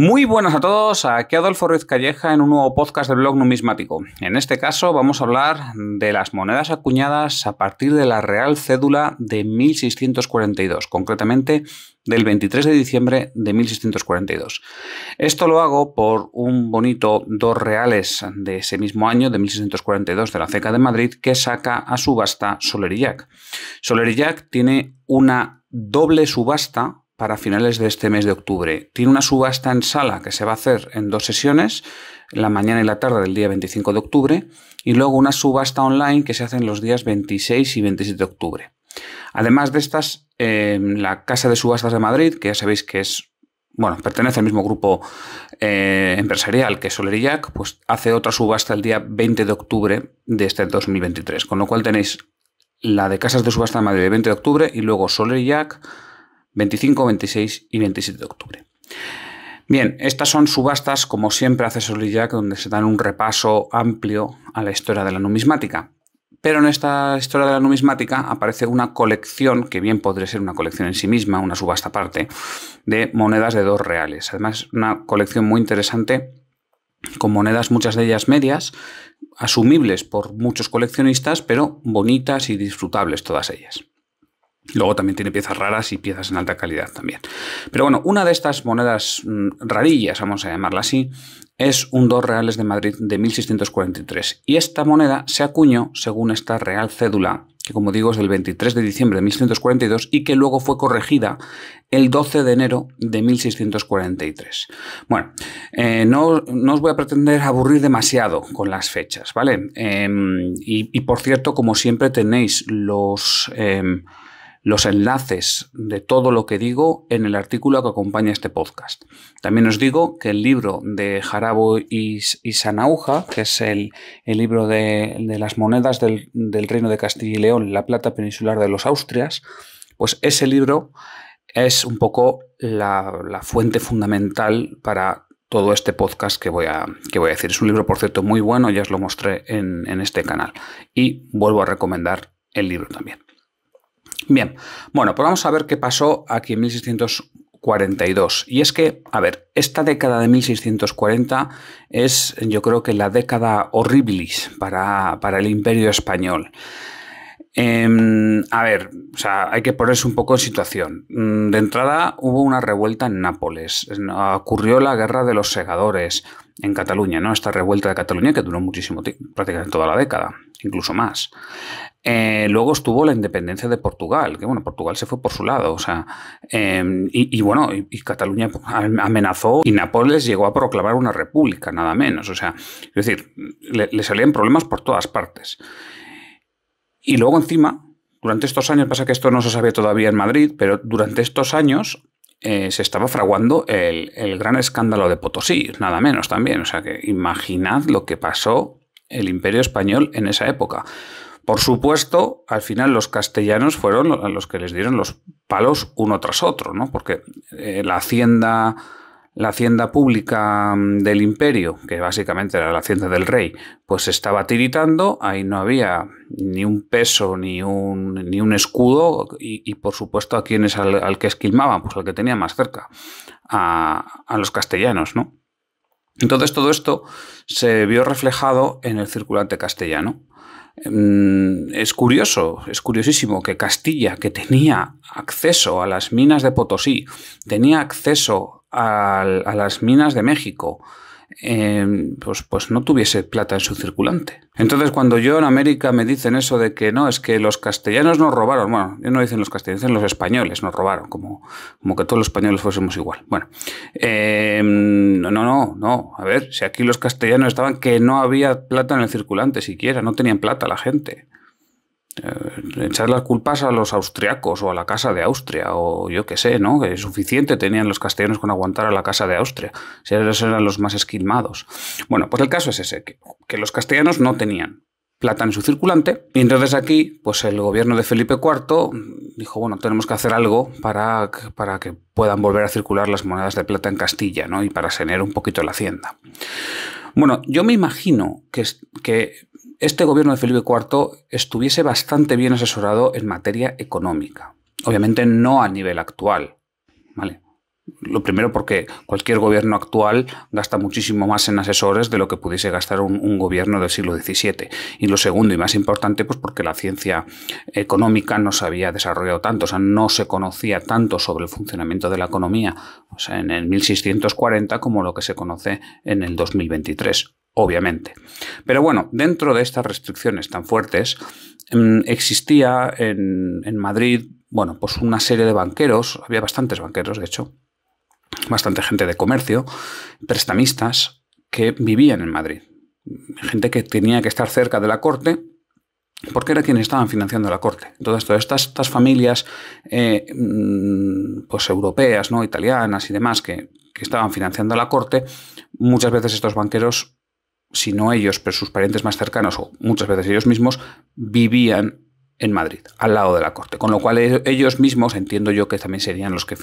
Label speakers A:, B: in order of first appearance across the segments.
A: Muy buenas a todos, aquí Adolfo Ruiz Calleja en un nuevo podcast del blog numismático. En este caso vamos a hablar de las monedas acuñadas a partir de la Real Cédula de 1642, concretamente del 23 de diciembre de 1642. Esto lo hago por un bonito dos reales de ese mismo año, de 1642, de la CECA de Madrid, que saca a subasta Solerillac. Solerillac tiene una doble subasta para finales de este mes de octubre. Tiene una subasta en sala que se va a hacer en dos sesiones, la mañana y la tarde del día 25 de octubre, y luego una subasta online que se hace en los días 26 y 27 de octubre. Además de estas, la Casa de Subastas de Madrid, que ya sabéis que es bueno, pertenece al mismo grupo eh, empresarial que Jack pues hace otra subasta el día 20 de octubre de este 2023. Con lo cual tenéis la de Casas de Subasta de Madrid el 20 de octubre y luego Jack. 25, 26 y 27 de octubre. Bien, estas son subastas, como siempre hace Solillac, donde se dan un repaso amplio a la historia de la numismática. Pero en esta historia de la numismática aparece una colección, que bien podría ser una colección en sí misma, una subasta aparte, de monedas de dos reales. Además, una colección muy interesante con monedas, muchas de ellas medias, asumibles por muchos coleccionistas, pero bonitas y disfrutables todas ellas. Luego también tiene piezas raras y piezas en alta calidad también. Pero bueno, una de estas monedas mm, rarillas, vamos a llamarla así, es un 2 reales de Madrid de 1643. Y esta moneda se acuñó según esta real cédula, que como digo es del 23 de diciembre de 1642 y que luego fue corregida el 12 de enero de 1643. Bueno, eh, no, os voy a pretender aburrir demasiado con las fechas, ¿vale? Em, y, por cierto, como siempre tenéis los... Em, los enlaces de todo lo que digo en el artículo que acompaña este podcast. También os digo que el libro de Jarabo y, Sanauja, que es el, libro de, las monedas del, Reino de Castilla y León, la plata peninsular de los Austrias, pues ese libro es un poco la, fuente fundamental para todo este podcast que voy, a, que voy a decir. Es un libro, por cierto, muy bueno, ya os lo mostré en este canal. Y vuelvo a recomendar el libro también. Bien, bueno, pues vamos a ver qué pasó aquí en 1642. Y es que, a ver, esta década de 1640 es yo creo que la década horribilis para, el imperio español. Em, a ver, o sea, hay que ponerse un poco en situación. Mm, de entrada hubo una revuelta en Nápoles, ocurrió la guerra de los segadores en Cataluña, ¿no? Esta revuelta de Cataluña que duró muchísimo tiempo, prácticamente toda la década, incluso más. Eh, luego estuvo la independencia de Portugal, que bueno, Portugal se fue por su lado, o sea, em, y, bueno, y, Cataluña amenazó y Napoles llegó a proclamar una república, nada menos, o sea, es decir, le, salían problemas por todas partes. Y luego encima, durante estos años, pasa que esto no se sabía todavía en Madrid, pero durante estos años eh, se estaba fraguando el, el, gran escándalo de Potosí, nada menos también. O sea que imaginad lo que pasó el imperio español en esa época. Por supuesto, al final los castellanos fueron los que les dieron los palos uno tras otro, ¿no? Porque eh, la hacienda la hacienda pública mm, del imperio, que básicamente era la hacienda del rey, pues estaba tiritando, ahí no había ni un peso, ni un, ni un escudo, y, por supuesto a quienes al, al, que esquilmaban, pues al que tenía más cerca, a, a, los castellanos, ¿no? Entonces todo esto se vio reflejado en el circulante castellano. Mm, es curioso, es curiosísimo que Castilla, que tenía acceso a las minas de Potosí, tenía acceso a, las minas de México, Em, pues, pues no tuviese plata en su circulante. Entonces, cuando yo en América me dicen eso de que no, es que los castellanos nos robaron, bueno, no dicen los castellanos, dicen los españoles nos robaron, como, como que todos los españoles fuésemos igual. Bueno, em, no, no, no, no, a ver, si aquí los castellanos estaban que no había plata en el circulante siquiera, no tenían plata la gente. Eh, echar las culpas a los austriacos o a la Casa de Austria o yo qué sé, ¿no? Que suficiente tenían los castellanos con aguantar a la Casa de Austria, si ellos eran los más esquilmados. Bueno, pues el caso es ese, que, los castellanos no tenían plata en su circulante. Y entonces aquí, pues el gobierno de Felipe IV dijo, bueno, tenemos que hacer algo para, para que puedan volver a circular las monedas de plata en Castilla, ¿no? Y para sanear un poquito la hacienda. Bueno, yo me imagino que, que este gobierno de Felipe IV estuviese bastante bien asesorado en materia económica. Obviamente no a nivel actual, ¿vale? Lo primero porque cualquier gobierno actual gasta muchísimo más en asesores de lo que pudiese gastar un, gobierno del siglo XVII. Y lo segundo y más importante, pues porque la ciencia económica no se había desarrollado tanto, o sea, no se conocía tanto sobre el funcionamiento de la economía en el 1640 como lo que se conoce en el 2023 obviamente. Pero bueno, dentro de estas restricciones tan fuertes, mm, existía en, Madrid, bueno, pues una serie de banqueros, había bastantes banqueros, de hecho, bastante gente de comercio, prestamistas que vivían en Madrid. Gente que tenía que estar cerca de la corte porque era quienes estaban financiando la corte. Entonces, todas estas, familias eh, mm, pues europeas, ¿no? italianas y demás, que, estaban financiando la corte, muchas veces estos banqueros si no ellos, pero sus parientes más cercanos o muchas veces ellos mismos, vivían en Madrid, al lado de la corte. Con lo cual e-, ellos mismos, entiendo yo que también serían los que,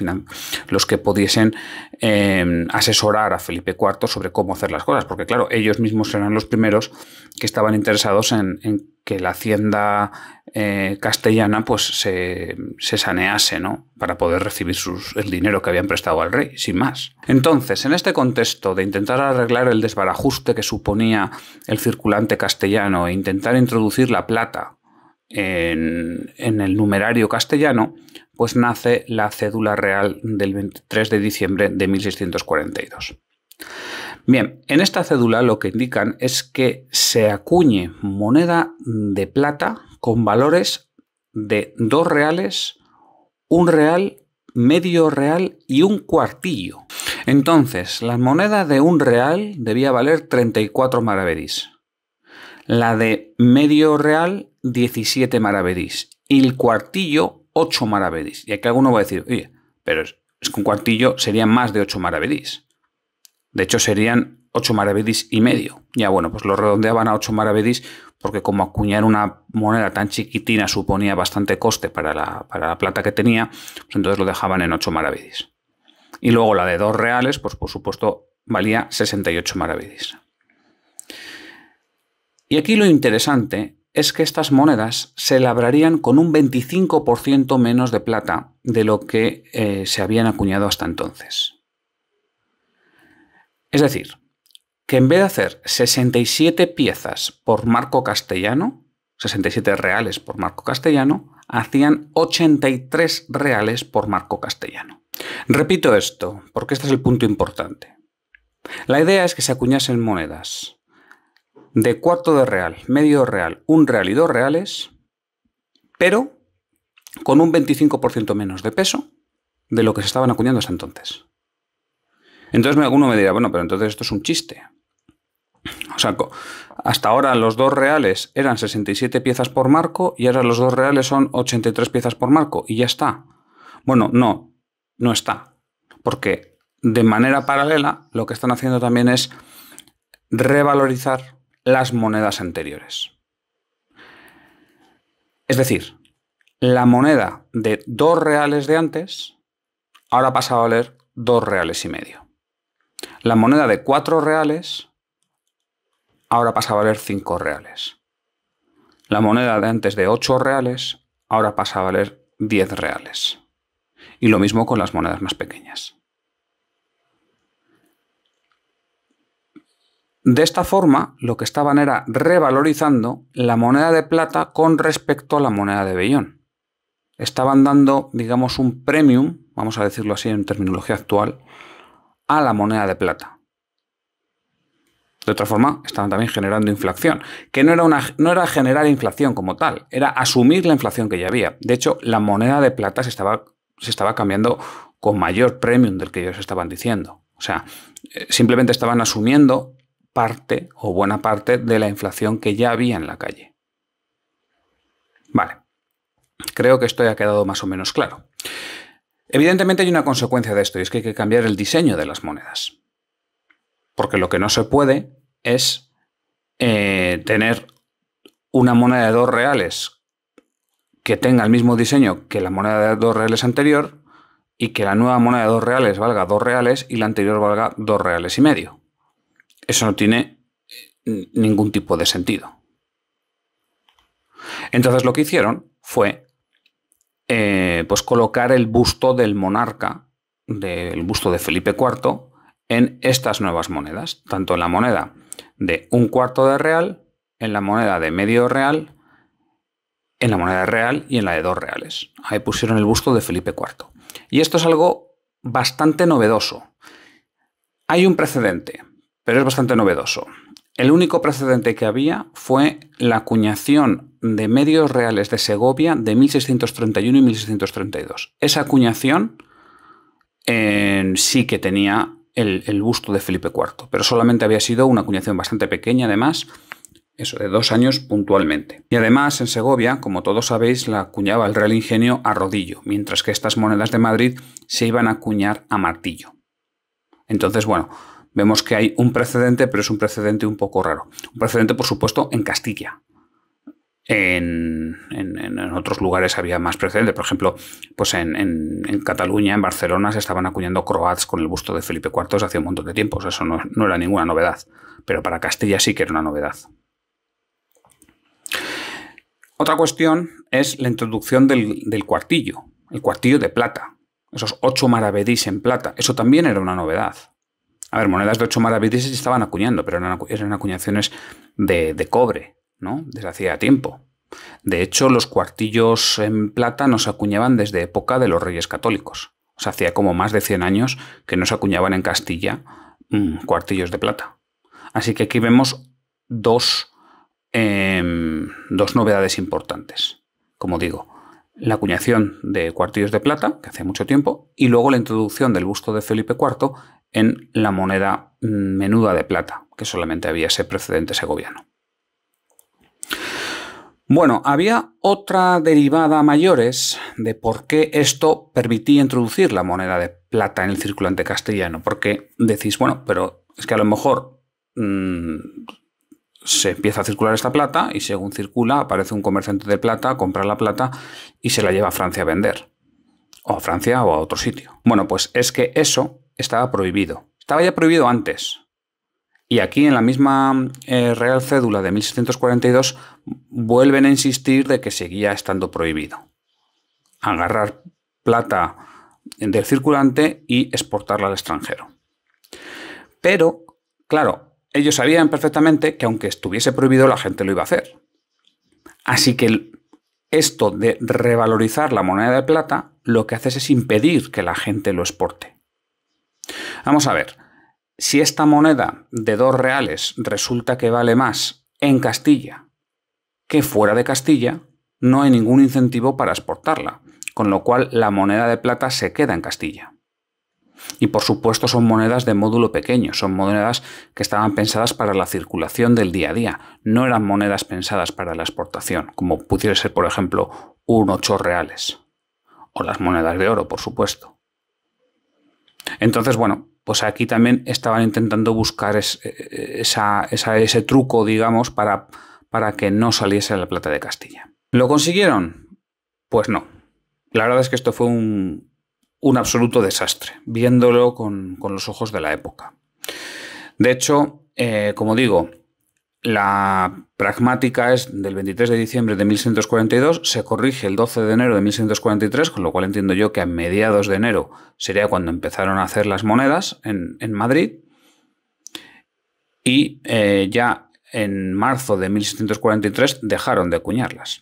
A: los que pudiesen em, asesorar a Felipe IV sobre cómo hacer las cosas, porque claro, ellos mismos eran los primeros que estaban interesados en, que la hacienda eh, castellana pues se, sanease, ¿no? Para poder recibir sus, el dinero que habían prestado al rey, sin más. Entonces, en este contexto de intentar arreglar el desbarajuste que suponía el circulante castellano e intentar introducir la plata, en, el numerario castellano, pues nace la cédula real del 23 de diciembre de 1642. Bien, en esta cédula lo que indican es que se acuñe moneda de plata con valores de dos reales, un real, medio real y un cuartillo. Entonces, la moneda de un real debía valer 34 maravedís, la de medio real 17 maravedís y el cuartillo 8 maravedís. Y aquí alguno va a decir, oye, pero es, que un cuartillo serían más de 8 maravedís. De hecho serían 8 maravedís y medio. Ya bueno, pues lo redondeaban a 8 maravedís porque como acuñar una moneda tan chiquitina suponía bastante coste para la, para la plata que tenía, pues entonces lo dejaban en 8 maravedís. Y luego la de 2 reales, pues por supuesto valía 68 maravedís. Y aquí lo interesante es que estas monedas se labrarían con un 25% menos de plata de lo que eh, se habían acuñado hasta entonces. Es decir, que en vez de hacer 67 piezas por marco castellano, 67 reales por marco castellano, hacían 83 reales por marco castellano. Repito esto, porque este es el punto importante. La idea es que se acuñasen monedas de cuarto de real, medio real, un real y dos reales, pero con un 25% menos de peso de lo que se estaban acuñando hasta entonces. Entonces alguno me dirá, bueno, pero entonces esto es un chiste. O sea, hasta ahora los dos reales eran 67 piezas por marco y ahora los dos reales son 83 piezas por marco y ya está. Bueno, no, no está. Porque de manera paralela lo que están haciendo también es revalorizar las monedas anteriores. Es decir, la moneda de dos reales de antes ahora pasa a valer dos reales y medio. La moneda de cuatro reales ahora pasa a valer cinco reales. La moneda de antes de ocho reales ahora pasa a valer diez reales. Y lo mismo con las monedas más pequeñas. De esta forma, lo que estaban era revalorizando la moneda de plata con respecto a la moneda de Bellón. Estaban dando, digamos, un premium, vamos a decirlo así en terminología actual, a la moneda de plata. De otra forma, estaban también generando inflación, que no era, una, no era generar inflación como tal, era asumir la inflación que ya había. De hecho, la moneda de plata se estaba, se estaba cambiando con mayor premium del que ellos estaban diciendo. O sea, eh, simplemente estaban asumiendo parte o buena parte de la inflación que ya había en la calle. Vale, creo que esto ya ha quedado más o menos claro. Evidentemente hay una consecuencia de esto y es que hay que cambiar el diseño de las monedas. Porque lo que no se puede es eh, tener una moneda de dos reales que tenga el mismo diseño que la moneda de dos reales anterior y que la nueva moneda de dos reales valga dos reales y la anterior valga dos reales y medio. Eso no tiene eh, ningún tipo de sentido. Entonces lo que hicieron fue eh, pues colocar el busto del monarca, del busto de Felipe IV, en estas nuevas monedas, tanto en la moneda de un cuarto de real, en la moneda de medio real, en la moneda real y en la de dos reales. Ahí pusieron el busto de Felipe IV. Y esto es algo bastante novedoso. Hay un precedente, pero es bastante novedoso. El único precedente que había fue la acuñación de medios reales de Segovia de 1631 y 1632. Esa acuñación eh, sí que tenía el, el, busto de Felipe IV, pero solamente había sido una acuñación bastante pequeña, además, eso de dos años puntualmente. Y además, en Segovia, como todos sabéis, la acuñaba el Real Ingenio a rodillo, mientras que estas monedas de Madrid se iban a acuñar a martillo. Entonces, bueno, vemos que hay un precedente, pero es un precedente un poco raro. Un precedente, por supuesto, en Castilla. En, otros lugares había más precedentes. Por ejemplo, pues en, Cataluña, en Barcelona, se estaban acuñando croats con el busto de Felipe IV hace un montón de tiempos. eso no, era ninguna novedad. Pero para Castilla sí que era una novedad. Otra cuestión es la introducción del, cuartillo, el cuartillo de plata, esos ocho maravedís en plata. Eso también era una novedad. A ver, monedas de ocho maravillas se estaban acuñando, pero eran, acuñaciones de, cobre, ¿no? Desde hacía tiempo. De hecho, los cuartillos en plata nos acuñaban desde época de los reyes católicos. O sea, hacía como más de 100 años que no se acuñaban en Castilla mm, cuartillos de plata. Así que aquí vemos dos, em, dos novedades importantes. Como digo, la acuñación de cuartillos de plata, que hace mucho tiempo, y luego la introducción del busto de Felipe IV en la moneda menuda de plata, que solamente había ese precedente segoviano. Bueno, había otra derivada mayores de por qué esto permitía introducir la moneda de plata en el circulante castellano, porque decís, bueno, pero es que a lo mejor mm, se empieza a circular esta plata y según circula aparece un comerciante de plata, compra la plata y se la lleva a Francia a vender, o a Francia o a otro sitio. Bueno, pues es que eso estaba prohibido. Estaba ya prohibido antes. Y aquí en la misma eh, Real Cédula de 1642 vuelven a insistir de que seguía estando prohibido. Agarrar plata del circulante y exportarla al extranjero. Pero, claro, ellos sabían perfectamente que aunque estuviese prohibido la gente lo iba a hacer. Así que esto de revalorizar la moneda de plata lo que haces es impedir que la gente lo exporte. Vamos a ver, si esta moneda de dos reales resulta que vale más en Castilla que fuera de Castilla, no hay ningún incentivo para exportarla, con lo cual la moneda de plata se queda en Castilla. Y por supuesto son monedas de módulo pequeño, son monedas que estaban pensadas para la circulación del día a día, no eran monedas pensadas para la exportación, como pudiera ser por ejemplo un ocho reales. O las monedas de oro, por supuesto. Entonces, bueno, pues aquí también estaban intentando buscar eh, eh, ese truco, digamos, para, que no saliese la plata de Castilla. ¿Lo consiguieron? Pues no. La verdad es que esto fue un, absoluto desastre, viéndolo con, los ojos de la época. De hecho, eh, como digo, la pragmática es del 23 de diciembre de 1642, se corrige el 12 de enero de 1143, con lo cual entiendo yo que a mediados de enero sería cuando empezaron a hacer las monedas en, Madrid. Y eh, ya en marzo de 1643 dejaron de acuñarlas.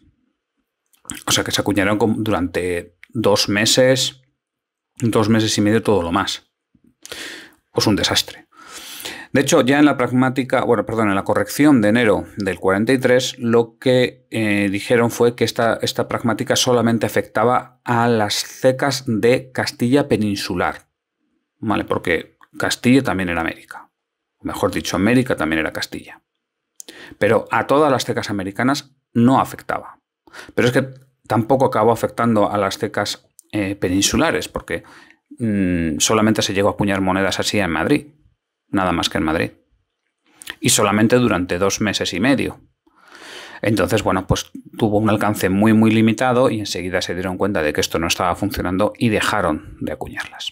A: O sea que se acuñaron durante dos meses, dos meses y medio, todo lo más. Pues un desastre. De hecho, ya en la pragmática, bueno, perdón, en la corrección de enero del 43, lo que eh, dijeron fue que esta, esta pragmática solamente afectaba a las cecas de Castilla peninsular. ¿Vale? Porque Castilla también era América. mejor dicho, América también era Castilla. Pero a todas las cecas americanas no afectaba. Pero es que tampoco acabó afectando a las cecas eh, peninsulares, porque mm, solamente se llegó a acuñar monedas así en Madrid nada más que en Madrid. Y solamente durante dos meses y medio. Entonces, bueno, pues tuvo un alcance muy, muy limitado y enseguida se dieron cuenta de que esto no estaba funcionando y dejaron de acuñarlas.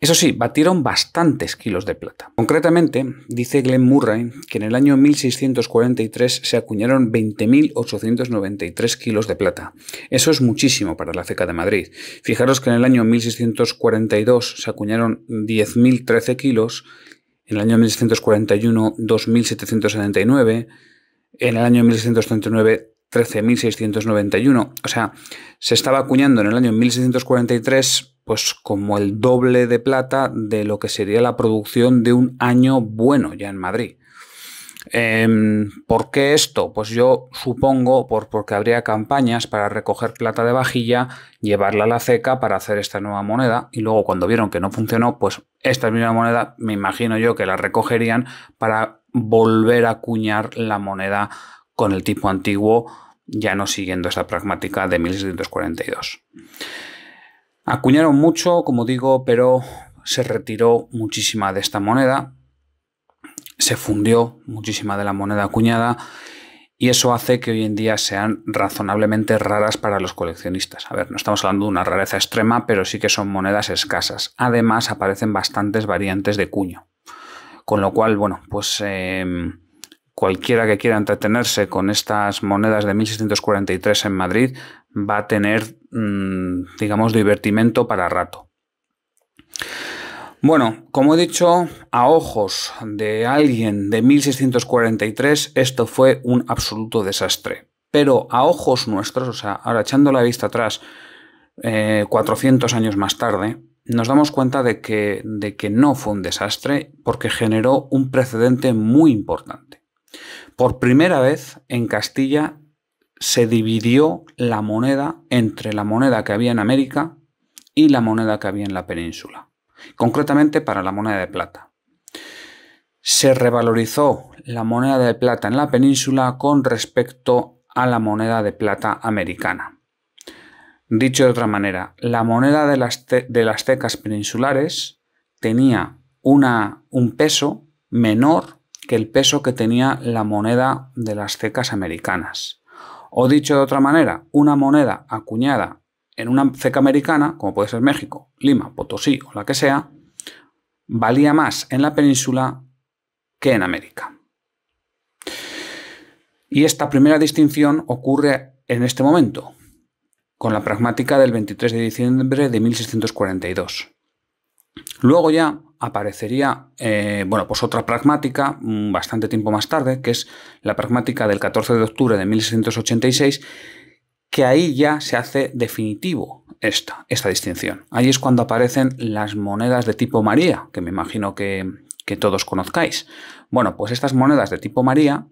A: Eso sí, batieron bastantes kilos de plata. Concretamente, dice Glenn Murray que en el año 1643 se acuñaron 20.893 kilos de plata. Eso es muchísimo para la ceca de Madrid. Fijaros que en el año 1642 se acuñaron 10.013 kilos en el año 1641 2.779, en el año 1639 13.691. O sea, se estaba acuñando en el año 1643 pues como el doble de plata de lo que sería la producción de un año bueno ya en Madrid. Em, ¿Por qué esto? Pues yo supongo por, porque habría campañas para recoger plata de vajilla, llevarla a la ceca para hacer esta nueva moneda y luego cuando vieron que no funcionó, pues esta misma moneda me imagino yo que la recogerían para volver a acuñar la moneda con el tipo antiguo, ya no siguiendo esta pragmática de 1642. Acuñaron mucho, como digo, pero se retiró muchísima de esta moneda se fundió muchísima de la moneda acuñada y eso hace que hoy en día sean razonablemente raras para los coleccionistas. A ver, no estamos hablando de una rareza extrema, pero sí que son monedas escasas. Además, aparecen bastantes variantes de cuño. Con lo cual, bueno, pues em, cualquiera que quiera entretenerse con estas monedas de 1643 en Madrid va a tener, mm, digamos, divertimento para rato. Bueno, como he dicho, a ojos de alguien de 1643 esto fue un absoluto desastre. Pero a ojos nuestros, o sea, ahora echando la vista atrás, 400 eh, años más tarde, nos damos cuenta de que, de que no fue un desastre porque generó un precedente muy importante. Por primera vez en Castilla se dividió la moneda entre la moneda que había en América y la moneda que había en la península concretamente para la moneda de plata. Se revalorizó la moneda de plata en la península con respecto a la moneda de plata americana. Dicho de otra manera, la moneda de las, de las cecas peninsulares tenía una, un peso menor que el peso que tenía la moneda de las cecas americanas. O dicho de otra manera, una moneda acuñada en una ceca americana, como puede ser México, Lima, Potosí o la que sea, valía más en la península que en América. Y esta primera distinción ocurre en este momento, con la pragmática del 23 de diciembre de 1642. Luego ya aparecería, eh, bueno, pues otra pragmática mm, bastante tiempo más tarde, que es la pragmática del 14 de octubre de 1686, que ahí ya se hace definitivo esta, esta distinción. Ahí es cuando aparecen las monedas de tipo María, que me imagino que, que todos conozcáis. Bueno, pues estas monedas de tipo María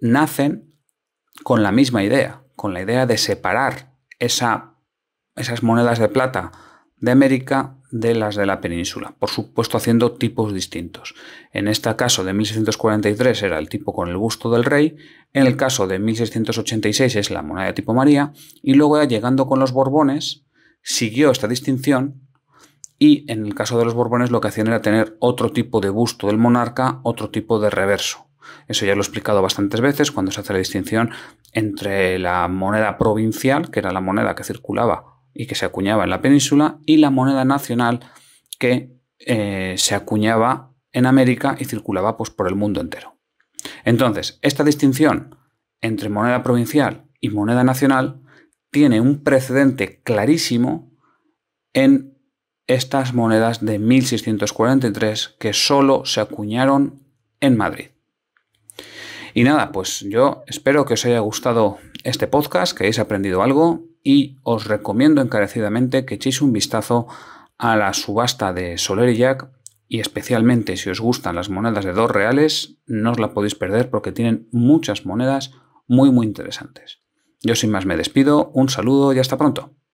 A: nacen con la misma idea, con la idea de separar esa, esas monedas de plata de América de las de la península, por supuesto haciendo tipos distintos. En este caso de 1643 era el tipo con el busto del rey, en el caso de 1686 es la moneda tipo María, y luego ya llegando con los Borbones siguió esta distinción y en el caso de los Borbones lo que hacían era tener otro tipo de busto del monarca, otro tipo de reverso. Eso ya lo he explicado bastantes veces cuando se hace la distinción entre la moneda provincial, que era la moneda que circulaba y que se acuñaba en la península y la moneda nacional que eh, se acuñaba en América y circulaba pues, por el mundo entero. Entonces, esta distinción entre moneda provincial y moneda nacional tiene un precedente clarísimo en estas monedas de 1643 que solo se acuñaron en Madrid. Y nada, pues yo espero que os haya gustado este podcast, que hayáis aprendido algo y os recomiendo encarecidamente que echéis un vistazo a la subasta de Jack y especialmente si os gustan las monedas de 2 reales, no os la podéis perder porque tienen muchas monedas muy muy interesantes. Yo sin más me despido, un saludo y hasta pronto.